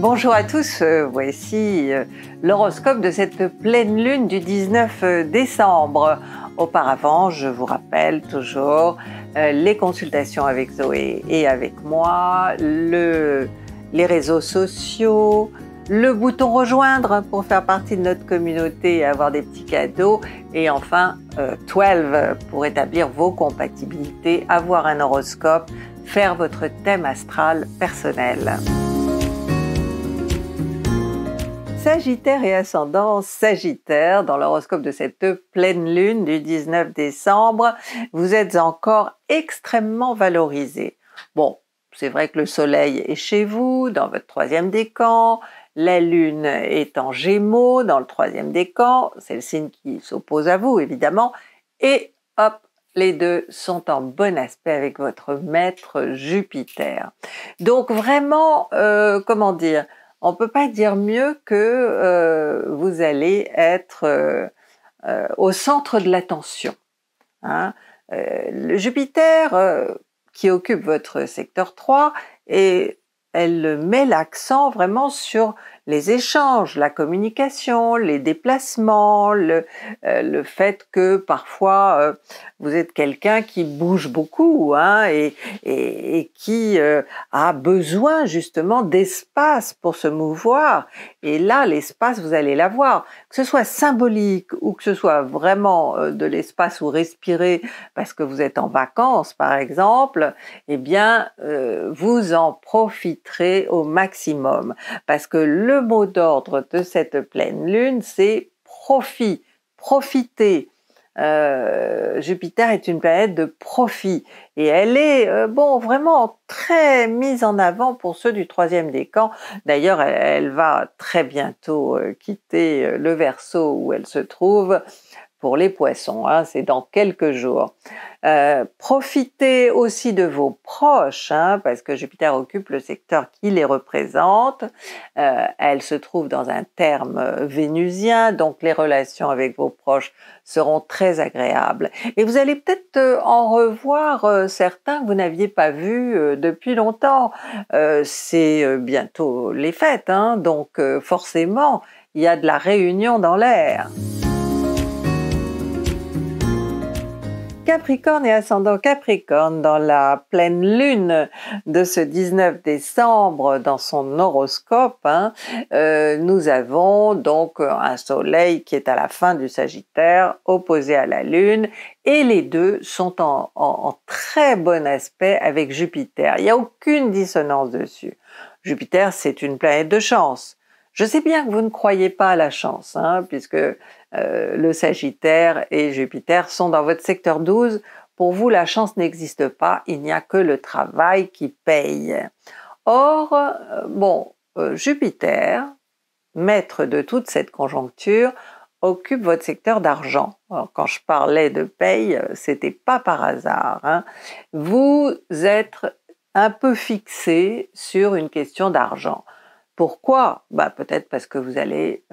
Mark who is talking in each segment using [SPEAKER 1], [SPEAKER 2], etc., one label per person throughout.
[SPEAKER 1] Bonjour à tous, euh, voici euh, l'horoscope de cette pleine lune du 19 euh, décembre. Auparavant, je vous rappelle toujours les consultations avec Zoé et avec moi, les réseaux sociaux, le bouton rejoindre pour faire partie de notre communauté et avoir des petits cadeaux. Et enfin, 12 pour établir vos compatibilités, avoir un horoscope, faire votre thème astral personnel. Sagittaire et ascendant Sagittaire, dans l'horoscope de cette pleine lune du 19 décembre, vous êtes encore extrêmement valorisé. Bon, c'est vrai que le soleil est chez vous, dans votre troisième décan, la lune est en gémeaux, dans le troisième décan, c'est le signe qui s'oppose à vous évidemment, et hop, les deux sont en bon aspect avec votre maître Jupiter. Donc vraiment, euh, comment dire, on peut pas dire mieux que euh, vous allez être euh, euh, au centre de l'attention. Hein. le Jupiter qui occupe votre secteur 3 et elle met l'accent vraiment sur les échanges, la communication, les déplacements, le, euh, le fait que parfois euh, vous êtes quelqu'un qui bouge beaucoup hein, et, et, qui euh, a besoin justement d'espace pour se mouvoir. Et là, l'espace, vous allez l'avoir. Que ce soit symbolique ou que ce soit vraiment de l'espace où respirer parce que vous êtes en vacances, par exemple, eh bien, vous en profiterez au maximum. Parce que le mot d'ordre de cette pleine lune, c'est profit, profiter. Euh, Jupiter est une planète de profit et elle est euh, bon vraiment très mise en avant pour ceux du troisième décan. D'ailleurs, elle, va très bientôt euh, quitter le verso où elle se trouve pour les poissons, hein, c'est dans quelques jours. Euh, profitez aussi de vos proches, hein, parce que Jupiter occupe le secteur qui les représente. Euh, elle se trouve dans un terme euh, vénusien, donc les relations avec vos proches seront très agréables. Et vous allez peut-être en revoir certains que vous n'aviez pas vus depuis longtemps. c'est bientôt les fêtes, hein, donc forcément, il y a de la réunion dans l'air. Capricorne et ascendant Capricorne dans la pleine lune de ce 19 décembre dans son horoscope, hein. euh, nous avons donc un soleil qui est à la fin du Sagittaire, opposé à la lune, et les deux sont en, très bon aspect avec Jupiter. Il n'y a aucune dissonance dessus. Jupiter, c'est une planète de chance. Je sais bien que vous ne croyez pas à la chance, hein, puisque euh, le Sagittaire et Jupiter sont dans votre secteur 12. Pour vous, la chance n'existe pas, il n'y a que le travail qui paye. Or, euh, bon, euh, Jupiter, maître de toute cette conjoncture, occupe votre secteur d'argent. Quand je parlais de paye, c'était pas par hasard. Hein. Vous êtes un peu fixé sur une question d'argent. Pourquoi bah, Peut-être parce que vous allez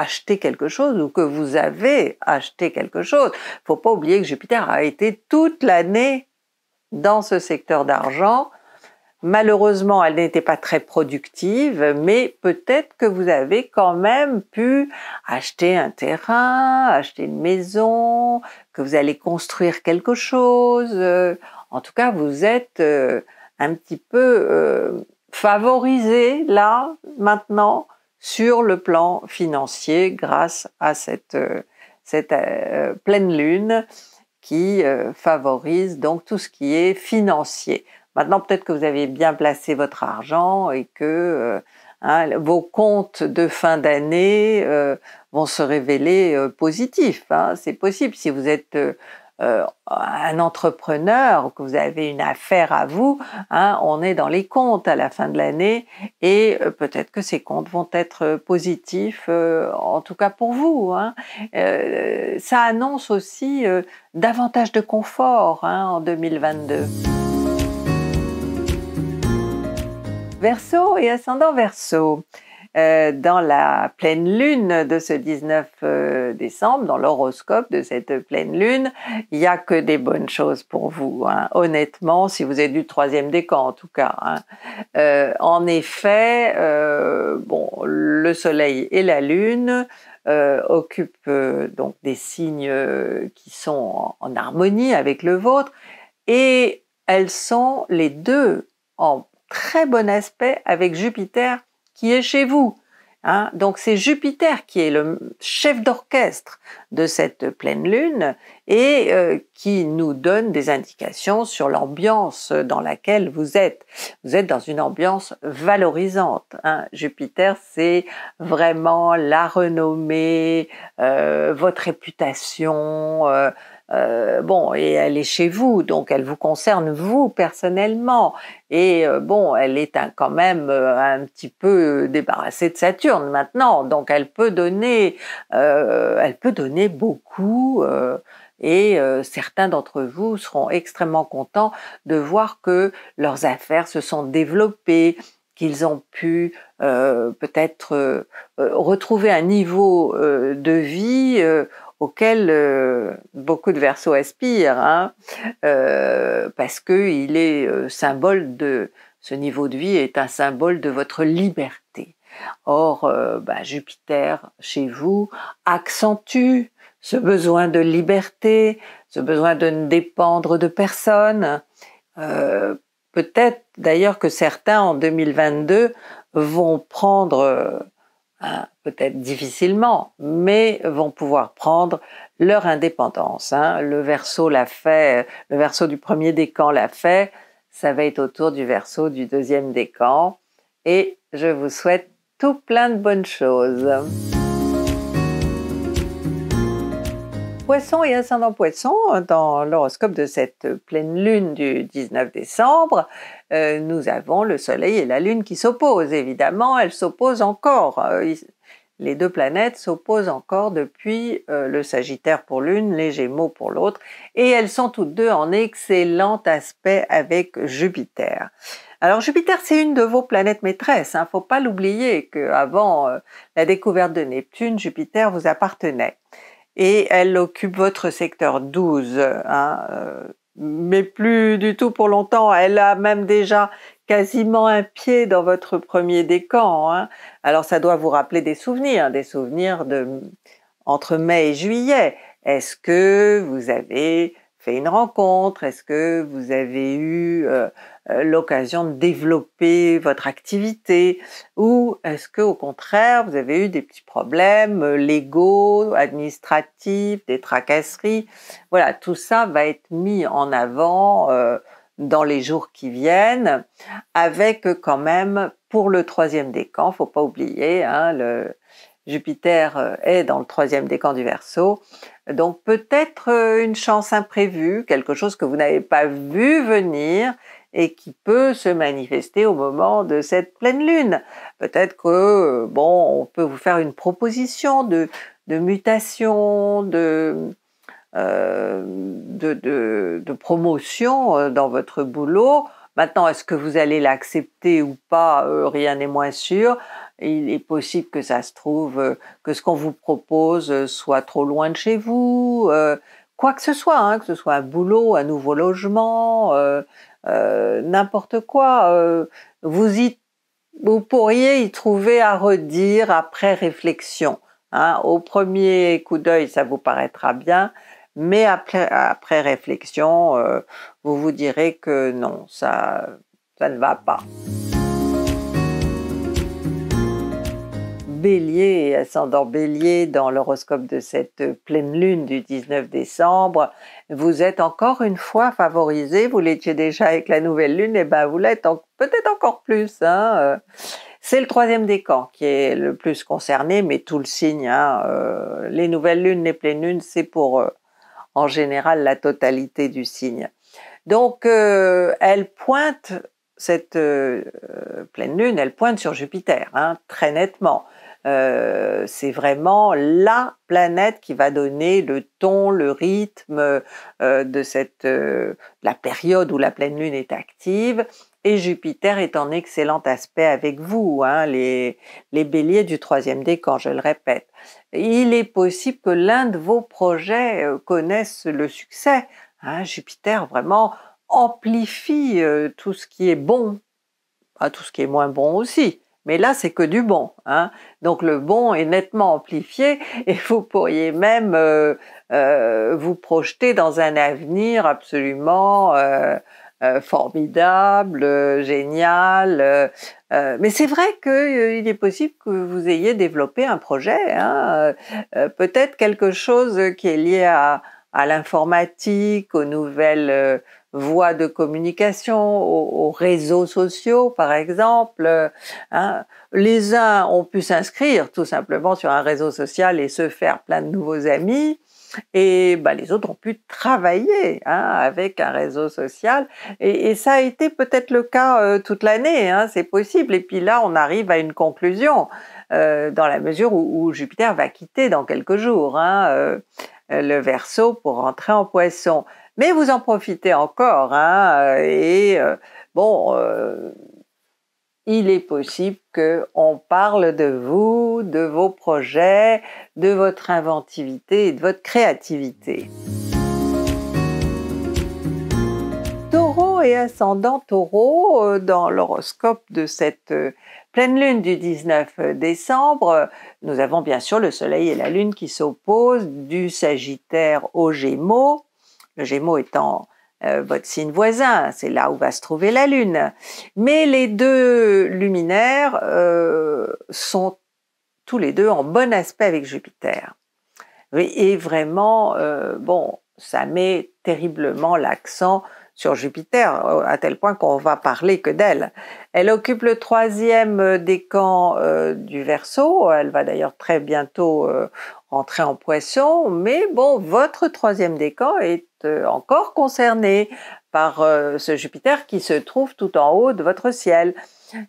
[SPEAKER 1] Acheter quelque chose ou que vous avez acheté quelque chose. Il ne Faut pas oublier que Jupiter a été toute l'année dans ce secteur d'argent. Malheureusement, elle n'était pas très productive, mais peut-être que vous avez quand même pu acheter un terrain, acheter une maison, que vous allez construire quelque chose. Euh, en tout cas, vous êtes euh, un petit peu euh, favorisé là, maintenant, sur le plan financier grâce à cette, euh, euh, pleine lune qui euh, favorise donc tout ce qui est financier. Maintenant, peut-être que vous avez bien placé votre argent et que hein, vos comptes de fin d'année vont se révéler positifs. Hein. C'est possible si vous êtes euh, un entrepreneur, que vous avez une affaire à vous, hein, on est dans les comptes à la fin de l'année et euh, peut-être que ces comptes vont être positifs, euh, en tout cas pour vous. Hein. ça annonce aussi davantage de confort hein, en 2022. Verseau et ascendant Verseau. Euh, dans la pleine lune de ce 19 euh, décembre, dans l'horoscope de cette pleine lune, il n'y a que des bonnes choses pour vous. Hein, honnêtement, si vous êtes du troisième décan en tout cas. Hein. Euh, en effet, bon, le Soleil et la Lune occupent donc des signes qui sont en, en, harmonie avec le vôtre et elles sont les deux en très bon aspect avec Jupiter qui est chez vous. Hein. Donc c'est Jupiter qui est le chef d'orchestre de cette pleine lune et euh, qui nous donne des indications sur l'ambiance dans laquelle vous êtes. Vous êtes dans une ambiance valorisante. Hein. Jupiter, c'est vraiment la renommée, euh, votre réputation. Euh, euh, bon, et elle est chez vous, donc elle vous concerne vous personnellement. Et euh, bon, elle est quand même euh, un petit peu débarrassée de Saturne maintenant, donc elle peut donner, elle peut donner beaucoup. et certains d'entre vous seront extrêmement contents de voir que leurs affaires se sont développées, qu'ils ont pu peut-être retrouver un niveau de vie auquel euh, beaucoup de versos aspirent, hein. euh, parce qu'il est euh, symbole de ce niveau de vie est un symbole de votre liberté. Or, bah, Jupiter chez vous accentue ce besoin de liberté, ce besoin de ne dépendre de personne. Peut-être d'ailleurs que certains en 2022 vont prendre ah, peut-être difficilement, mais vont pouvoir prendre leur indépendance. Hein. Le verso l'a fait, le verso du premier décan l'a fait, ça va être autour du verso du deuxième décan. Et je vous souhaite tout plein de bonnes choses. Poisson et ascendant Poisson hein, dans l'horoscope de cette pleine lune du 19 décembre, euh, nous avons le Soleil et la Lune qui s'opposent. Évidemment, elles s'opposent encore. Euh, les deux planètes s'opposent encore depuis euh, le Sagittaire pour l'une, les Gémeaux pour l'autre, et elles sont toutes deux en excellent aspect avec Jupiter. Alors Jupiter, c'est une de vos planètes maîtresses. Il hein, ne faut pas l'oublier qu'avant la découverte de Neptune, Jupiter vous appartenait et elle occupe votre secteur 12. Hein, euh, mais plus du tout pour longtemps. Elle a même déjà quasiment un pied dans votre premier décan. Hein. Alors ça doit vous rappeler des souvenirs, des souvenirs de entre mai et juillet. Est-ce que vous avez fait une rencontre Est-ce que vous avez eu euh, euh, l'occasion de développer votre activité Ou est-ce que au contraire, vous avez eu des petits problèmes euh, légaux, administratifs, des tracasseries Voilà, tout ça va être mis en avant dans les jours qui viennent, avec quand même pour le troisième décan, faut pas oublier hein, le, Jupiter euh, est dans le troisième décan du Verseau. Donc peut-être euh, une chance imprévue, quelque chose que vous n'avez pas vu venir et qui peut se manifester au moment de cette pleine lune. Peut-être que, euh, bon, on peut vous faire une proposition de, mutation, de, promotion dans votre boulot Maintenant, est-ce que vous allez l'accepter ou pas euh, Rien n'est moins sûr. Il est possible que ça se trouve, euh, que ce qu'on vous propose euh, soit trop loin de chez vous, quoi que ce soit, hein, que ce soit un boulot, un nouveau logement, n'importe quoi. vous pourriez y trouver à redire après réflexion. Hein. Au premier coup d'œil, ça vous paraîtra bien, mais après, réflexion, vous vous direz que non, ça, ça ne va pas. Bélier ascendant Bélier dans l'horoscope de cette pleine lune du 19 décembre, vous êtes encore une fois favorisé, vous l'étiez déjà avec la nouvelle lune, et eh ben vous l'êtes peut-être encore plus. Hein. C'est le troisième décan qui est le plus concerné, mais tout le signe, hein, euh, les nouvelles lunes, les pleines lunes, c'est pour euh, en général la totalité du signe. Donc, euh, elle pointe, cette euh, euh, pleine lune, elle pointe sur Jupiter, hein, très nettement. c'est vraiment la planète qui va donner le ton, le rythme de cette la période où la pleine lune est active. Et Jupiter est en excellent aspect avec vous, hein, les, les béliers du troisième décan, je le répète. Il est possible que l'un de vos projets connaisse le succès Hein, Jupiter vraiment amplifie euh, tout ce qui est bon, tout ce qui est moins bon aussi. Mais là, c'est que du bon. Hein. Donc le bon est nettement amplifié et vous pourriez même euh, euh, vous projeter dans un avenir absolument formidable, génial. mais c'est vrai qu'il est possible que vous ayez développé un projet, hein, peut-être quelque chose qui est lié à, à l'informatique, aux nouvelles euh, voies de communication, aux, réseaux sociaux, par exemple. Euh, hein. Les uns ont pu s'inscrire tout simplement sur un réseau social et se faire plein de nouveaux amis. Et bah, les autres ont pu travailler hein, avec un réseau social. Et, ça a été peut-être le cas euh, toute l'année, hein, c'est possible. Et puis là, on arrive à une conclusion, dans la mesure où, Jupiter va quitter dans quelques jours. Euh, le verso pour rentrer en poisson. Mais vous en profitez encore, hein, euh, et euh, bon, il est possible qu'on parle de vous, de vos projets, de votre inventivité et de votre créativité. et ascendant taureau, euh, dans l'horoscope de cette euh, pleine lune du 19 euh, décembre, nous avons bien sûr le soleil et la lune qui s'opposent du Sagittaire au Gémeaux, le Gémeaux étant votre signe voisin, c'est là où va se trouver la lune. Mais les deux luminaires sont tous les deux en bon aspect avec Jupiter. Et vraiment, bon, ça met terriblement l'accent sur Jupiter, euh, à tel point qu'on va parler que d'elle. Elle occupe le troisième euh, décan euh, du Verseau, elle va d'ailleurs très bientôt entrer rentrer en poisson, mais bon, votre troisième décan est encore concerné par ce Jupiter qui se trouve tout en haut de votre ciel.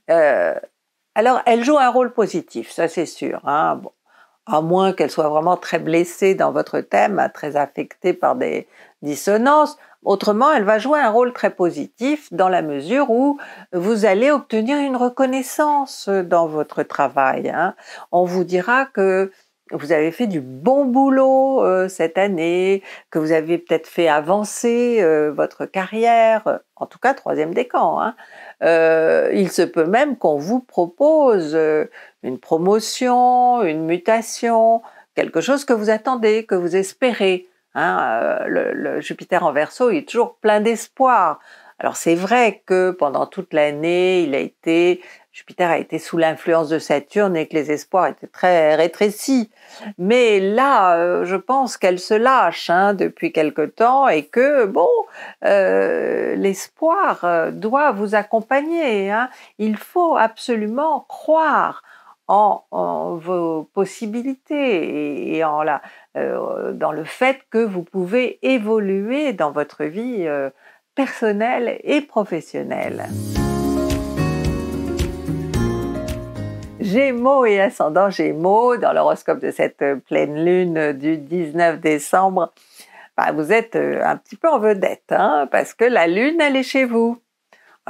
[SPEAKER 1] alors, elle joue un rôle positif, ça c'est sûr. Hein. à moins qu'elle soit vraiment très blessée dans votre thème, très affectée par des dissonance. Autrement, elle va jouer un rôle très positif dans la mesure où vous allez obtenir une reconnaissance dans votre travail. Hein. On vous dira que vous avez fait du bon boulot euh, cette année, que vous avez peut-être fait avancer euh, votre carrière, en tout cas troisième décan. Hein. Euh, il se peut même qu'on vous propose une promotion, une mutation, quelque chose que vous attendez, que vous espérez. Hein, euh, le, Jupiter en verso, est toujours plein d'espoir. Alors c'est vrai que pendant toute l'année, il a été Jupiter a été sous l'influence de Saturne et que les espoirs étaient très rétrécis. Mais là, euh, je pense qu'elle se lâche hein, depuis quelque temps et que bon, euh, l'espoir doit vous accompagner. Hein. Il faut absolument croire en, vos possibilités et, euh, dans le fait que vous pouvez évoluer dans votre vie euh, personnelle et professionnelle. Gémeaux et ascendant Gémeaux, dans l'horoscope de cette pleine lune du 19 décembre, bah, vous êtes euh, un petit peu en vedette, hein, parce que la lune, elle est chez vous.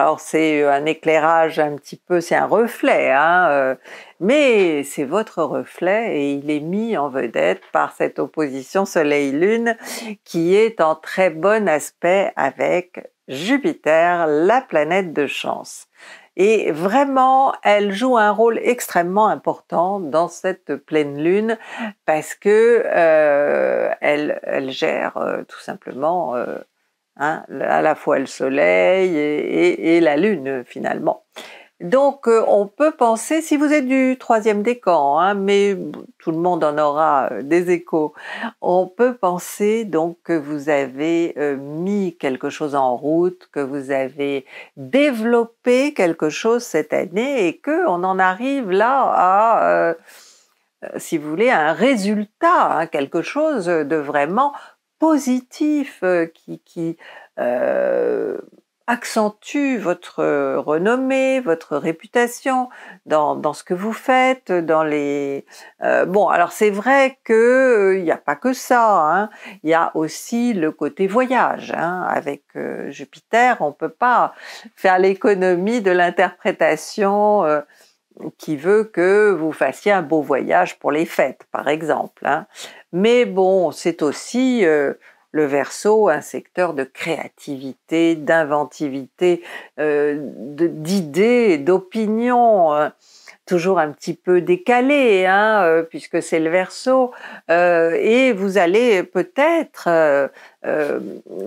[SPEAKER 1] Alors c'est euh, un éclairage un petit peu, c'est un reflet, hein, euh, mais c'est votre reflet et il est mis en vedette par cette opposition Soleil-Lune qui est en très bon aspect avec Jupiter, la planète de chance. Et vraiment, elle joue un rôle extrêmement important dans cette pleine lune parce que euh, elle, gère tout simplement Hein, à la fois le soleil et, la lune finalement. Donc euh, on peut penser, si vous êtes du troisième décan, hein, mais tout le monde en aura euh, des échos, on peut penser donc que vous avez euh, mis quelque chose en route, que vous avez développé quelque chose cette année et que on en arrive là à si vous voulez, un résultat, hein, quelque chose de vraiment positif euh, qui, euh, accentue votre euh, renommée, votre réputation dans, ce que vous faites, dans les... bon, alors c'est vrai qu'il n'y a pas que ça, hein. il y a aussi le côté voyage. Hein. avec Jupiter, on ne peut pas faire l'économie de l'interprétation qui veut que vous fassiez un beau voyage pour les fêtes, par exemple. Hein. Mais bon, c'est aussi euh, le verso, un secteur de créativité, d'inventivité, euh, d'idées, d'opinions. Hein toujours un petit peu décalé, hein, euh, puisque c'est le verso, euh, et vous allez peut-être euh,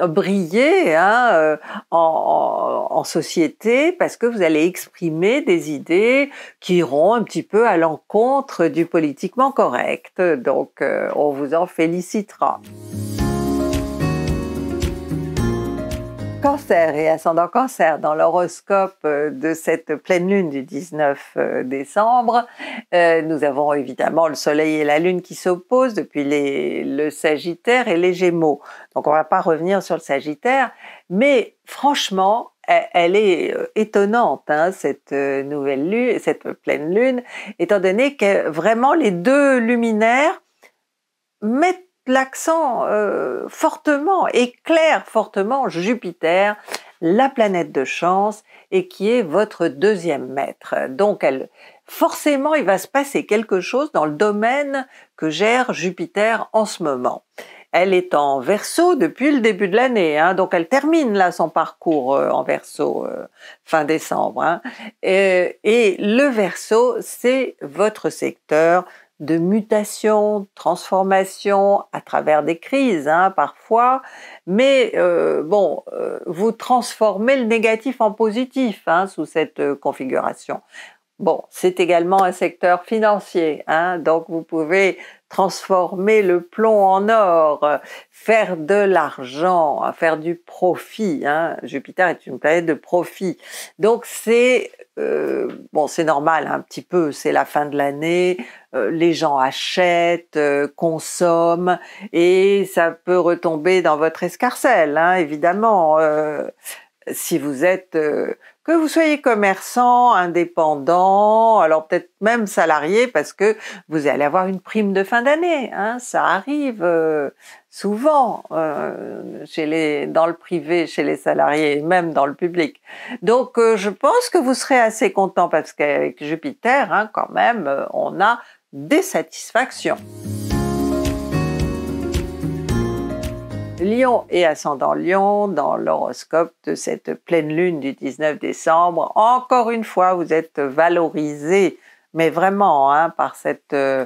[SPEAKER 1] briller hein, en, société parce que vous allez exprimer des idées qui iront un petit peu à l'encontre du politiquement correct. Donc, on vous en félicitera. cancer et ascendant cancer dans l'horoscope euh, de cette pleine lune du 19 euh, décembre. Euh, nous avons évidemment le soleil et la lune qui s'opposent depuis le Sagittaire et les Gémeaux. Donc on ne va pas revenir sur le Sagittaire, mais franchement, elle est étonnante, hein, cette nouvelle lune, cette pleine lune, étant donné que vraiment les deux luminaires mettent l'accent euh, fortement, éclaire fortement Jupiter, la planète de chance, et qui est votre deuxième maître. Donc elle, forcément, il va se passer quelque chose dans le domaine que gère Jupiter en ce moment. Elle est en verso depuis le début de l'année, hein, donc elle termine là son parcours euh, en verso euh, fin décembre. Hein. et, et le verso, c'est votre secteur de mutation, de à travers des crises hein, parfois, mais euh, bon, euh, vous transformez le négatif en positif hein, sous cette euh, configuration. Bon, c'est également un secteur financier, hein, donc vous pouvez transformer le plomb en or, faire de l'argent, faire du profit. Hein. Jupiter est une planète de profit, donc c'est euh, bon, c'est normal un petit peu. C'est la fin de l'année, euh, les gens achètent, euh, consomment, et ça peut retomber dans votre escarcelle, hein, évidemment si vous êtes que vous soyez commerçant, indépendant, alors peut-être même salarié parce que vous allez avoir une prime de fin d'année, hein, ça arrive euh, souvent euh, chez les, dans le privé, chez les salariés même dans le public. Donc euh, je pense que vous serez assez content parce qu'avec Jupiter, hein, quand même, on a des satisfactions. Lion et ascendant Lion dans l'horoscope de cette pleine lune du 19 décembre. Encore une fois, vous êtes valorisé, mais vraiment hein, euh,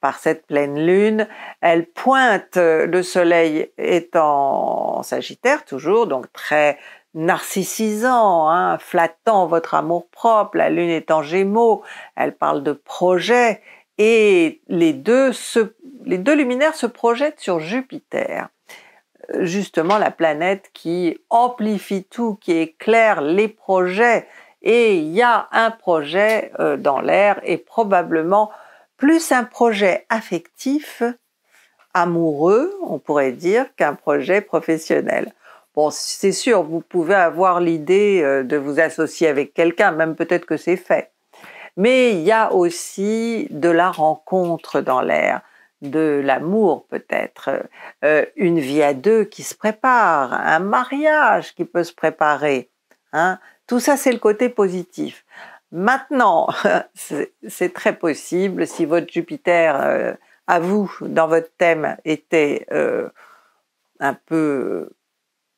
[SPEAKER 1] par cette pleine lune. Elle pointe, le soleil est en Sagittaire toujours, donc très narcissisant, hein, flattant votre amour-propre. La lune est en Gémeaux, elle parle de projet et les deux luminaires se projettent sur Jupiter justement la planète qui amplifie tout, qui éclaire les projets. Et il y a un projet euh, dans l'air et probablement plus un projet affectif, amoureux, on pourrait dire, qu'un projet professionnel. Bon, c'est sûr, vous pouvez avoir l'idée euh, de vous associer avec quelqu'un, même peut-être que c'est fait. Mais il y a aussi de la rencontre dans l'air de l'amour peut-être, euh, euh, une vie à deux qui se prépare, un mariage qui peut se préparer. Hein. Tout ça, c'est le côté positif. Maintenant, c'est très possible si votre Jupiter euh, à vous dans votre thème était un peu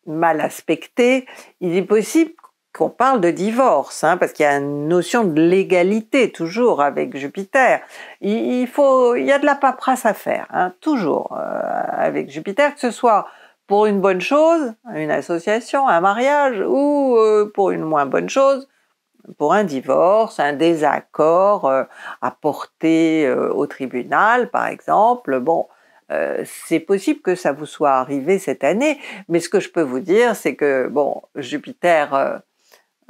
[SPEAKER 1] mal aspecté, il est possible qu'on parle de divorce, hein, parce qu'il y a une notion de légalité toujours avec Jupiter. Il, faut, il y a de la paperasse à faire, hein, toujours euh, avec Jupiter, que ce soit pour une bonne chose, une association, un mariage, ou euh, pour une moins bonne chose, pour un divorce, un désaccord euh, à porter au tribunal, par exemple. Bon, c'est possible que ça vous soit arrivé cette année, mais ce que je peux vous dire, c'est que bon, Jupiter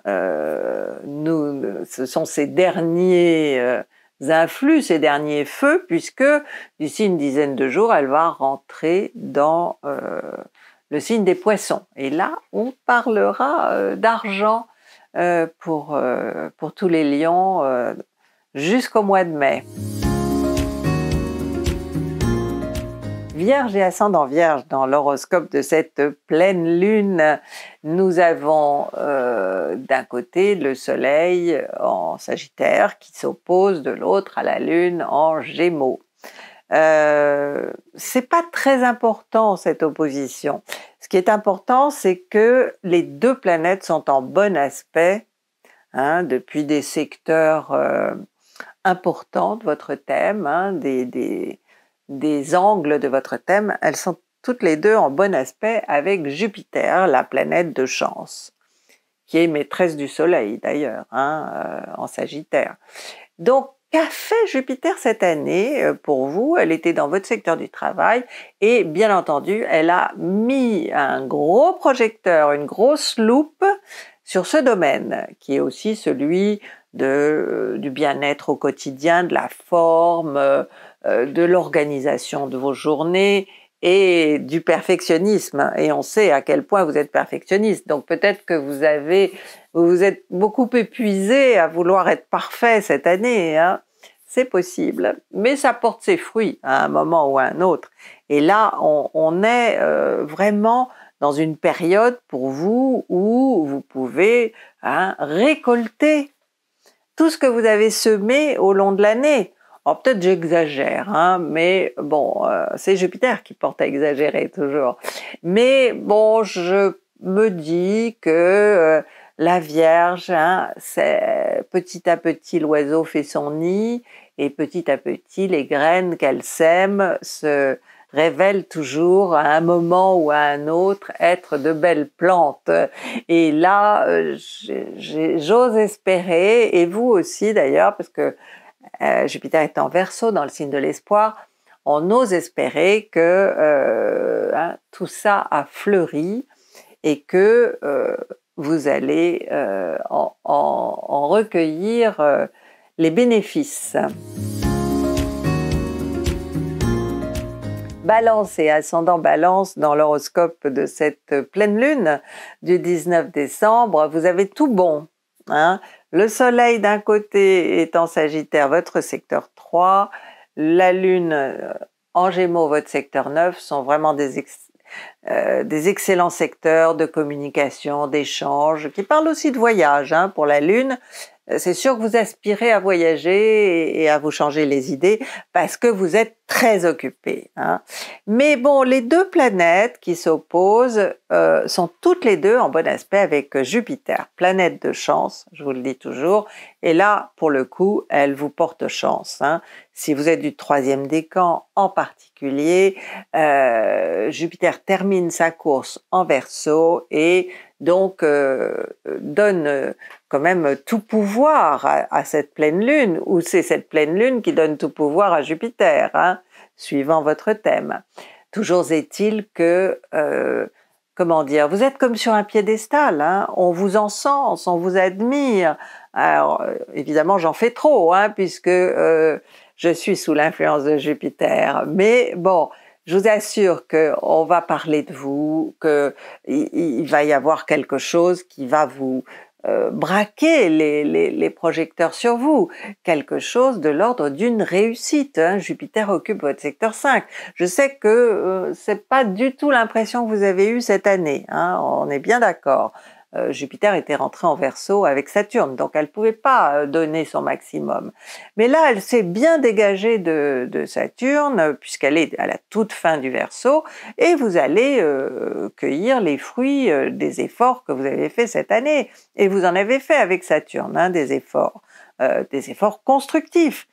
[SPEAKER 1] euh, nous, ce sont ces derniers euh, influx, ces derniers feux, puisque d'ici une dizaine de jours, elle va rentrer dans euh, le signe des poissons. Et là, on parlera d'argent pour tous les lions jusqu'au mois de mai. Vierge et ascendant Vierge dans l'horoscope de cette pleine lune. Nous avons euh, d'un côté le Soleil en Sagittaire qui s'oppose de l'autre à la Lune en Gémeaux. Euh, c'est pas très important cette opposition. Ce qui est important, c'est que les deux planètes sont en bon aspect hein, depuis des secteurs euh, importants de votre thème, hein, des, des angles de votre thème, elles sont toutes les deux en bon aspect avec Jupiter, la planète de chance, qui est maîtresse du Soleil d'ailleurs, hein, euh, en Sagittaire. Donc, qu'a fait Jupiter cette année euh, pour vous Elle était dans votre secteur du travail et bien entendu, elle a mis un gros projecteur, une grosse loupe sur ce domaine, qui est aussi celui euh, du bien-être au quotidien, de la forme, euh, de l'organisation de vos journées et du perfectionnisme. Et on sait à quel point vous êtes perfectionniste. Donc peut-être que vous avez, vous êtes beaucoup épuisé à vouloir être parfait cette année. Hein. C'est possible, mais ça porte ses fruits à un moment ou à un autre. Et là, on, est euh, vraiment dans une période pour vous où vous pouvez hein, récolter tout ce que vous avez semé au long de l'année peut-être j'exagère, hein, mais bon, euh, c'est Jupiter qui porte à exagérer toujours. Mais bon, je me dis que euh, la Vierge, hein, petit à petit l'oiseau fait son nid et petit à petit les graines qu'elle sème se révèlent toujours à un moment ou à un autre être de belles plantes. Et là, euh, j'ose espérer, et vous aussi d'ailleurs, parce que euh, Jupiter est en verso dans le signe de l'espoir. On ose espérer que euh, hein, tout ça a fleuri et que euh, vous allez en, recueillir les bénéfices. Balance et ascendant Balance dans l'horoscope de cette pleine lune du 19 décembre, vous avez tout bon. Hein. Le Soleil d'un côté est en Sagittaire, votre secteur 3, la Lune euh, en Gémeaux, votre secteur 9, sont vraiment euh, des, excellents secteurs de communication, d'échange, qui parlent aussi de voyage hein, pour la Lune, c'est sûr que vous aspirez à voyager et à vous changer les idées parce que vous êtes très occupé. Hein. Mais bon, les deux planètes qui s'opposent euh, sont toutes les deux en bon aspect avec Jupiter, planète de chance, je vous le dis toujours. Et là, pour le coup, elle vous porte chance. Hein. Si vous êtes du troisième décan en particulier, euh, Jupiter termine sa course en verso et donc euh, donne euh, quand même tout pouvoir à, cette pleine lune, ou c'est cette pleine lune qui donne tout pouvoir à Jupiter, hein, suivant votre thème. Toujours est-il que, euh, comment dire, vous êtes comme sur un piédestal, hein, on vous encense, on vous admire. Alors, évidemment, j'en fais trop, hein, puisque je suis sous l'influence de Jupiter, mais bon, je vous assure qu'on va parler de vous, qu'il va y avoir quelque chose qui va vous euh, braquer les, projecteurs sur vous, quelque chose de l'ordre d'une réussite. Hein. Jupiter occupe votre secteur 5. Je sais que ce euh, c'est pas du tout l'impression que vous avez eue cette année, hein. on est bien d'accord. Euh, Jupiter était rentré en Verseau avec Saturne, donc elle ne pouvait pas euh, donner son maximum. Mais là, elle s'est bien dégagée de, Saturne, puisqu'elle est à la toute fin du Verseau, et vous allez euh, cueillir les fruits des efforts que vous avez faits cette année. Et vous en avez fait avec Saturne, hein, des efforts constructifs.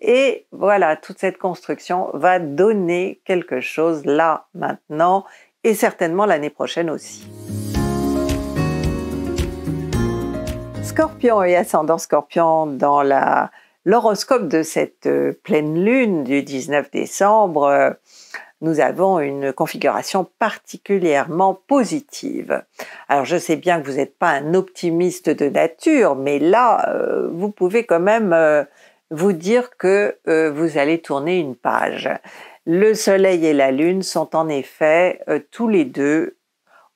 [SPEAKER 1] Et voilà, toute cette construction va donner quelque chose là, maintenant, et certainement l'année prochaine aussi. Scorpion et ascendant Scorpion dans l'horoscope de cette euh, pleine lune du 19 décembre, euh, nous avons une configuration particulièrement positive. Alors je sais bien que vous n'êtes pas un optimiste de nature, mais là, euh, vous pouvez quand même vous dire que vous allez tourner une page. Le Soleil et la Lune sont en effet tous les deux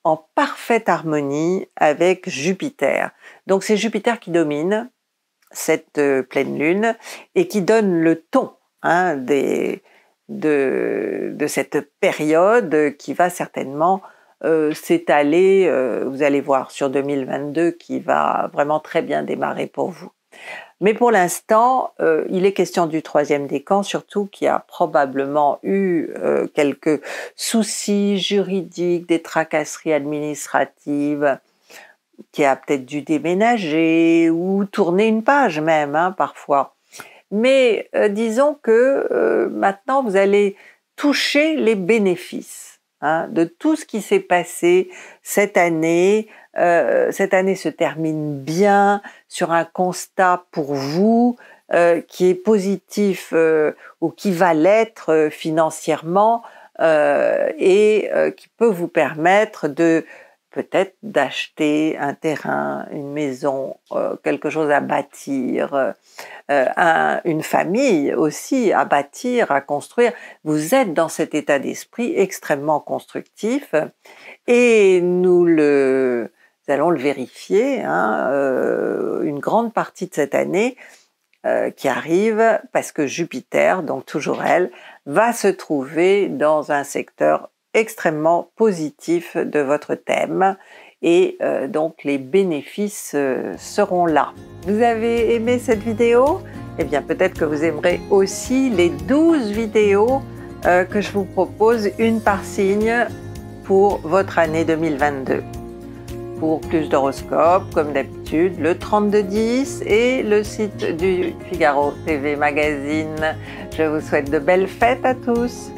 [SPEAKER 1] en parfaite harmonie avec Jupiter. Donc c'est Jupiter qui domine cette euh, pleine lune et qui donne le ton hein, des, de, cette période qui va certainement euh, s'étaler, euh, vous allez voir, sur 2022 qui va vraiment très bien démarrer pour vous. Mais pour l'instant, euh, il est question du troisième décan, surtout qui a probablement eu euh, quelques soucis juridiques, des tracasseries administratives, qui a peut-être dû déménager ou tourner une page même hein, parfois. Mais euh, disons que maintenant, vous allez toucher les bénéfices. Hein, de tout ce qui s'est passé cette année. Euh, cette année se termine bien sur un constat pour vous euh, qui est positif euh, ou qui va l'être financièrement et qui peut vous permettre de peut-être d'acheter un terrain, une maison, euh, quelque chose à bâtir, euh, euh, une famille aussi à bâtir, à construire. Vous êtes dans cet état d'esprit extrêmement constructif et nous le allons le vérifier. Hein, une grande partie de cette année qui arrive parce que Jupiter, donc toujours elle, va se trouver dans un secteur extrêmement positif de votre thème et euh, donc les bénéfices euh, seront là. Vous avez aimé cette vidéo Eh bien peut-être que vous aimerez aussi les 12 vidéos euh, que je vous propose une par signe pour votre année 2022. Pour plus d'horoscopes, comme d'habitude, le 10 et le site du Figaro TV Magazine. Je vous souhaite de belles fêtes à tous